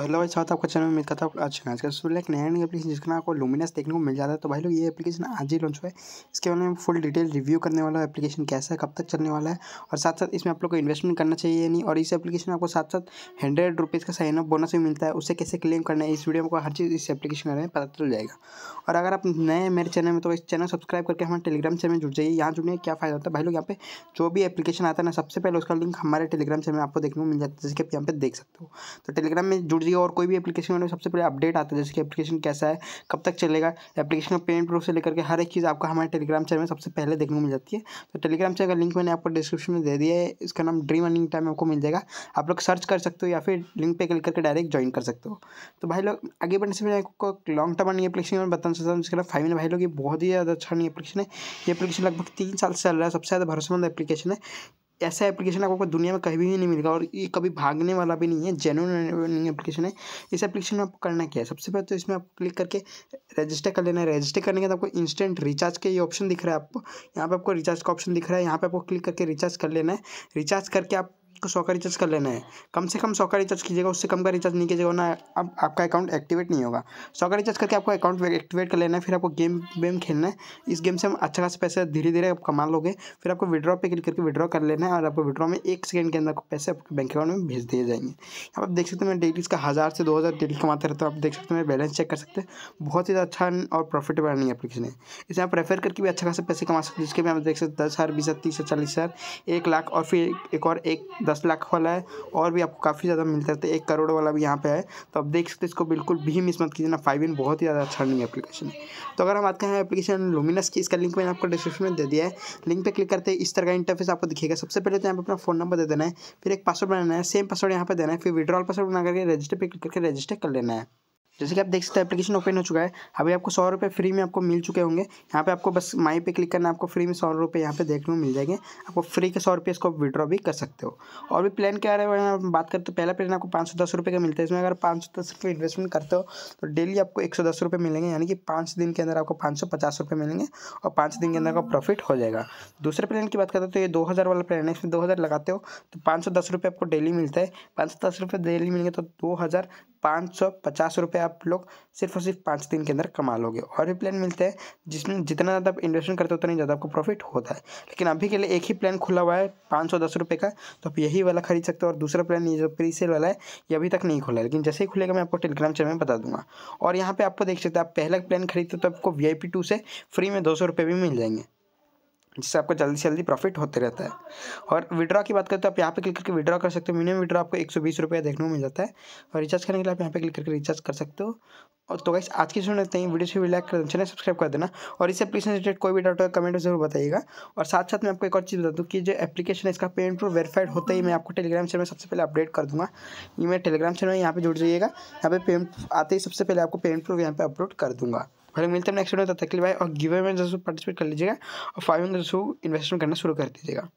hello भाई साथ आपका चैनल में था आज आज का एक नया एप्लीकेशन जिसका आपको लुमिनस देखने को मिल जाता है तो भाई लोग ये एप्लीकेशन आज ही लॉन्च हुआ है इसके बारे में फुल डिटेल रिव्यू करने वाला है एप्लीकेशन कैसा है कब तक चलने वाला है और साथ साथ इसमें आप लोग को इन्वेस्टमेंट करना चाहिए नहीं और इस एप्लीकेशन आपको साथ साथ हंड्रेड रुपीज़ का साइन अप बोनस भी मिलता है उसे कैसे क्लेम करना है इस वीडियो में हर चीज़ इस एप्लीकेशन के बारे में पता चल जाएगा और अगर आप नए मेरे चैनल में तो इस चैनल सब्सक्राइब करके हमारे टेलीग्राम चैनल में जुड़ जाइए यहाँ जुड़ने क्या फायदा होता है भाई लोग यहाँ पे जो भी एप्लीकेशन आता है ना सबसे पहले उसका लिंक हमारे टेलीग्राम चैनल में आपको देखने को मिल जाता है जिसके आप यहाँ पे देख सकते हो तो टेलीग्राम में जुड़ लिए और कोई भी एप्लीकेशन में सबसे पहले अपडेट आता है जैसे कि एप्लीकेशन कैसा है कब तक चलेगा एप्लीकेशन का पेमेंट प्रूफ से लेकर के हर एक चीज़ आपका हमारे टेलीग्राम चैनल में सबसे पहले देखने को मिल जाती है तो टेलीग्राम चैनल का लिंक मैंने आपको डिस्क्रिप्शन में दे दिया है इसका नाम ड्रीम अर्निंग टाइम आपको मिल जाएगा आप लोग सर्च कर सकते हो या फिर लिंक पर क्लिक करके डायरेक्ट ज्वाइन कर सकते हो तो भाई लोग आगे बढ़ने से मैं आपको लॉन्ग टर्म अर्निंग एप्लीकेशन में बताना चाहता हूँ जिसका नाम फाइव भाई लोग ये बहुत ही ज़्यादा अच्छा अर्निंग एप्लीकेशन है ये एप्लीकेशन लगभग तीन साल से चल रहा है सबसे ज़्यादा भरोसेमंद एप्लीकेशन है ऐसा एप्लीकेशन आपको दुनिया में कहीं भी नहीं मिलेगा और ये कभी भागने वाला भी नहीं है जेनुअन एप्लीकेशन है इस एप्लीकेशन में आपको करना क्या है सबसे पहले तो इसमें आपको क्लिक करके रजिस्टर कर लेना है रजिस्टर करने के बाद आपको इंस्टेंट रिचार्ज का ये ऑप्शन दिख रहा है आपको यहाँ पर आपको रिचार्ज का ऑप्शन दिख रहा है यहाँ पर आपको क्लिक करके रिचार्ज कर लेना है रिचार्ज करके आप को सौ का रिचार्ज कर लेना है कम से कम सौ का रिचार्ज कीजिएगा उससे कम का रिचार्ज नहीं कीजिएगा ना अब आपका अकाउंट एक्टिवेट नहीं होगा सौ का रिचार्ज करके आपको अकाउंट एक्टिवेट कर लेना है फिर आपको गेम वेम खेलना है इस गेम से हम अच्छा खासा पैसे धीरे धीरे आप कमा लोगे फिर आपको विड्रॉ पे क्लिक करके विड्रॉ कर लेना है और आपको विड्रॉ में एक सेकेंड के अंदर आपको पैसे आपके बैंक अकाउंट में भेज दिए जाएंगे आप देख सकते हैं मैं डेली इसका हज़ार से दो हज़ार डेली कमाते रहता हूँ आप देख सकते हैं बैलेंस चेक कर सकते हैं बहुत ही अच्छा और प्रॉफिटेबल है एप्लीकेशन है इसे आप प्रेफर करके भी अच्छा खासा पैसे कमा सकते हैं जिसके में आप देख सकते हैं दस हज़ार बीस हज़ार तीस हज़ार चालीस हज़ार एक लाख और फिर एक और एक दस लाख वाला है और भी आपको काफ़ी ज़्यादा मिलता रहता है तो एक करोड़ वाला भी यहाँ पे है तो आप देख सकते हैं इसको बिल्कुल भी मिस मत कीजिए ना फाइव इन बहुत ही ज़्यादा अच्छा रनिंग एप्लीकेशन है तो अगर हम आते हैं एप्लीकेशन लुमिनस की इसका लिंक मैंने आपको डिस्क्रिप्शन में दे दिया है लिंक पर क्लिक करते हैं इस तरह का इंटरफेस आपको दिखेगा सबसे पहले तो यहाँ पर अपना फोन नंबर दे देना है फिर एक पासवर्ड बनाना है सेम पासवर्ड यहाँ पर देना है फिर विड्रॉल पासवर्ड बना करके रजिस्टर पर क्लिक करके रजिस्टर कर लेना है जैसे कि आप देख सकते हैं एप्लीकेशन ओपन हो चुका है अभी आपको सौ रुपये फ्री में आपको मिल चुके होंगे यहाँ पे आपको बस माई पे क्लिक करना आपको फ्री में सौ रुपये यहाँ पे देखने में मिल जाएंगे आपको फ्री के सौ रुपये इसको विड्रॉ भी कर सकते हो और भी प्लान क्या है हैं बात करते तो पहला प्लान आपको पाँच सौ दस रुपये का मिलता है इसमें अगर पाँच सौ दस रुपये इन्वेस्टमेंट करते हो तो डेली आपको एक सौ दस रुपये मिलेंगे यानी कि पाँच दिन के अंदर आपको पाँच सौ पचास रुपये मिलेंगे और पाँच दिन के अंदर आपका प्रॉफिट हो जाएगा दूसरे प्लान की बात करते हो तो ये दो हज़ार वाला प्लान है इसमें दो हज़ार लगाते हो तो पाँच सौ दस रुपये आपको डेली मिलता है पाँच सौ दस रुपये डेली मिलेंगे तो दो हज़ार पाँच सौ पचास रुपये आप लोग सिर्फ और सिर्फ पाँच दिन के अंदर कमा लोगे और भी प्लान मिलते हैं जिसमें जितना ज़्यादा आप इन्वेस्टमेंट करते हो उतना ज़्यादा आपको प्रॉफिट होता है लेकिन अभी के लिए एक ही प्लान खुला हुआ है पाँच सौ दस रुपये का तो आप यही वाला खरीद सकते हो और दूसरा प्लान ये जो प्री सेल वाला है ये अभी तक नहीं खुला है लेकिन जैसे ही खुलेगा मैं आपको टेलीग्राम चैनल में बता दूंगा और यहाँ पर आपको देख सकते हैं आप पहला प्लान खरीदते हो तो आपको वी आई पी टू से फ्री में दो सौ रुपये भी मिल जाएंगे जिससे आपका जल्दी से जल्दी प्रॉफिट होते रहता है और विड्रॉ की बात करते हो आप यहाँ पे क्लिक करके विड्रॉ कर सकते हो मिनिमम विड्रॉ आपको एक सौ बीस रुपया देखने को मिल जाता है और रिचार्ज करने के लिए आप यहाँ पे क्लिक करके रिचार्ज कर सकते हो और तो गाइस आज की सुनते हैं वीडियो से लाइक कर देना चैनल सब्सक्राइब कर देना और इस एप्लीकेशन रिलेटेड कोई भी डाउट होगा कमेंट में जरूर बताइएगा और साथ साथ मैं आपको एक और चीज़ बता दूँ कि जो एप्लीकेशन है इसका पेमेंट प्रूफ वेरीफाइड होता ही मैं आपको टेलीग्राम चैनल में सबसे पहले अपडेट कर दूँगा ये मेरा टेलीग्राम चैनल यहाँ पर जुड़ जाइएगा यहाँ पे पेमेंट आते ही सबसे पहले आपको पेमेंट प्रूफ यहाँ पर अपलोड कर दूँगा भले मिलते हैं नेक्स्ट वीडियो तक के लिए भाई और गिवे में जरूर पार्टिसिपेट कर लीजिएगा और फाइव में जरूर इन्वेस्टमेंट करना शुरू कर दीजिएगा